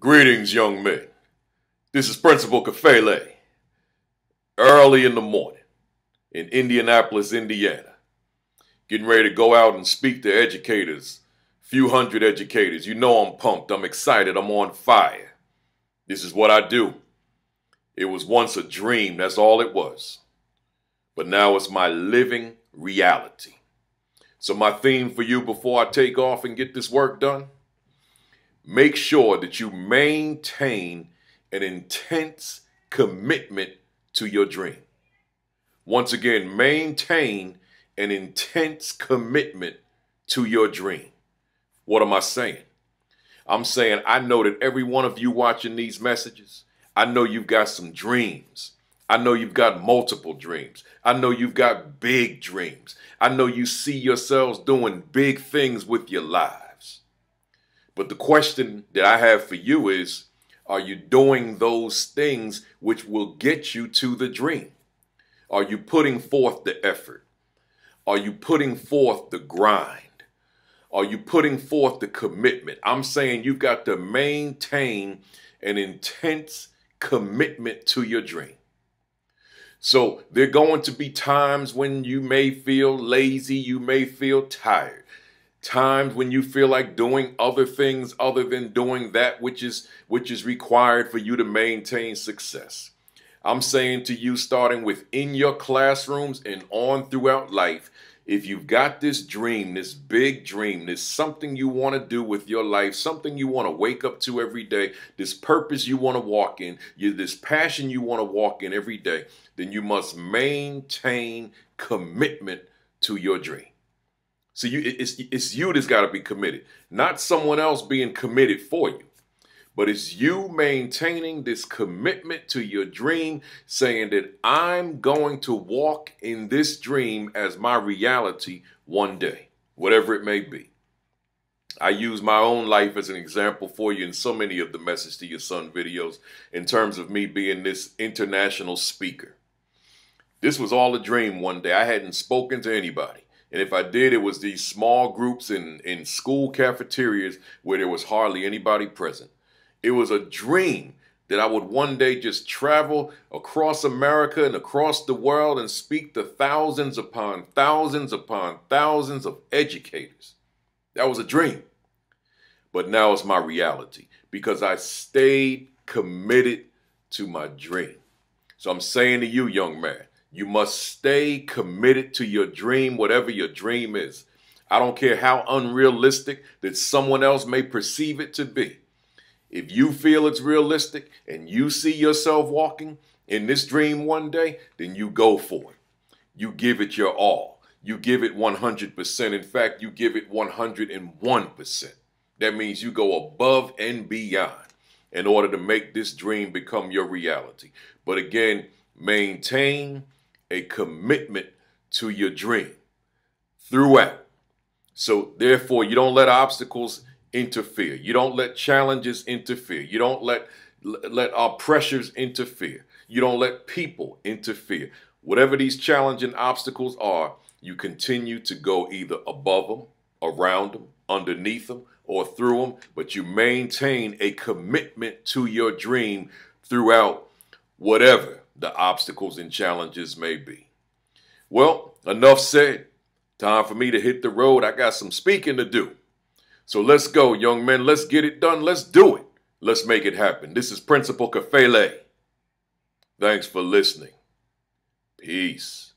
Greetings, young men. This is Principal Kafele. Early in the morning in Indianapolis, Indiana, getting ready to go out and speak to educators, few hundred educators. You know I'm pumped, I'm excited, I'm on fire. This is what I do. It was once a dream, that's all it was. But now it's my living reality. So, my theme for you before I take off and get this work done make sure that you maintain an intense commitment to your dream. Once again, maintain an intense commitment to your dream. What am I saying? I'm saying I know that every one of you watching these messages, I know you've got some dreams. I know you've got multiple dreams. I know you've got big dreams. I know you see yourselves doing big things with your lives. But the question that I have for you is are you doing those things which will get you to the dream? Are you putting forth the effort? Are you putting forth the grind? Are you putting forth the commitment? I'm saying you've got to maintain an intense commitment to your dream. So there are going to be times when you may feel lazy, you may feel tired, times when you feel like doing other things other than doing that which is which is required for you to maintain success. I'm saying to you starting within your classrooms and on throughout life, if you've got this dream, this big dream, this something you want to do with your life, something you want to wake up to every day, this purpose you want to walk in, you, this passion you want to walk in every day, then you must maintain commitment to your dream. So you, it's, it's you that's got to be committed, not someone else being committed for you. But it's you maintaining this commitment to your dream, saying that I'm going to walk in this dream as my reality one day, whatever it may be. I use my own life as an example for you in so many of the Message to Your Son videos in terms of me being this international speaker. This was all a dream one day. I hadn't spoken to anybody. And if I did, it was these small groups in, in school cafeterias where there was hardly anybody present. It was a dream that I would one day just travel across America and across the world and speak to thousands upon thousands upon thousands of educators. That was a dream. But now it's my reality because I stayed committed to my dream. So I'm saying to you, young man, you must stay committed to your dream, whatever your dream is. I don't care how unrealistic that someone else may perceive it to be. If you feel it's realistic and you see yourself walking in this dream one day, then you go for it. You give it your all. You give it 100%. In fact, you give it 101%. That means you go above and beyond in order to make this dream become your reality. But again, maintain a commitment to your dream throughout. So, therefore, you don't let obstacles interfere. You don't let challenges interfere. You don't let let our pressures interfere. You don't let people interfere. Whatever these challenging obstacles are, you continue to go either above them, around them, underneath them, or through them, but you maintain a commitment to your dream throughout whatever the obstacles and challenges may be. Well, enough said. Time for me to hit the road. I got some speaking to do. So let's go, young men. Let's get it done. Let's do it. Let's make it happen. This is Principal Kafele. Thanks for listening. Peace.